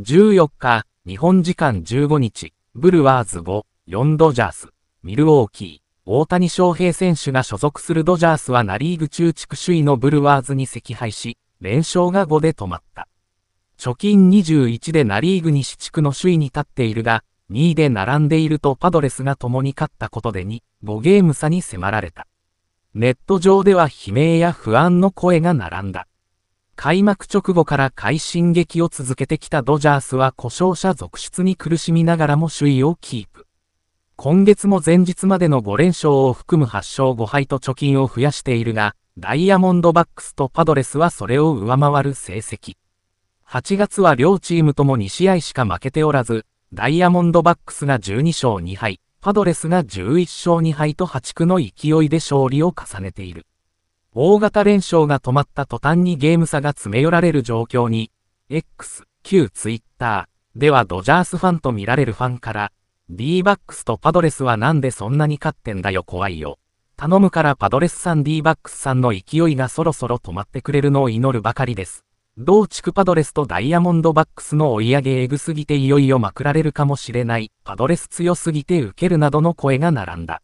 14日、日本時間15日、ブルワーズ5、4ドジャース、ミルウォーキー、大谷翔平選手が所属するドジャースはナリーグ中地区首位のブルワーズに惜敗し、連勝が5で止まった。貯金21でナリーグ西地区の首位に立っているが、2位で並んでいるとパドレスが共に勝ったことで2、5ゲーム差に迫られた。ネット上では悲鳴や不安の声が並んだ。開幕直後から快進撃を続けてきたドジャースは故障者続出に苦しみながらも首位をキープ。今月も前日までの5連勝を含む8勝5敗と貯金を増やしているが、ダイヤモンドバックスとパドレスはそれを上回る成績。8月は両チームとも2試合しか負けておらず、ダイヤモンドバックスが12勝2敗、パドレスが11勝2敗と破竹の勢いで勝利を重ねている。大型連勝が止まった途端にゲーム差が詰め寄られる状況に、X、旧 Twitter ではドジャースファンと見られるファンから、D バックスとパドレスはなんでそんなに勝ってんだよ怖いよ。頼むからパドレスさん D バックスさんの勢いがそろそろ止まってくれるのを祈るばかりです。同地区パドレスとダイヤモンドバックスの追い上げエグすぎていよいよまくられるかもしれない、パドレス強すぎて受けるなどの声が並んだ。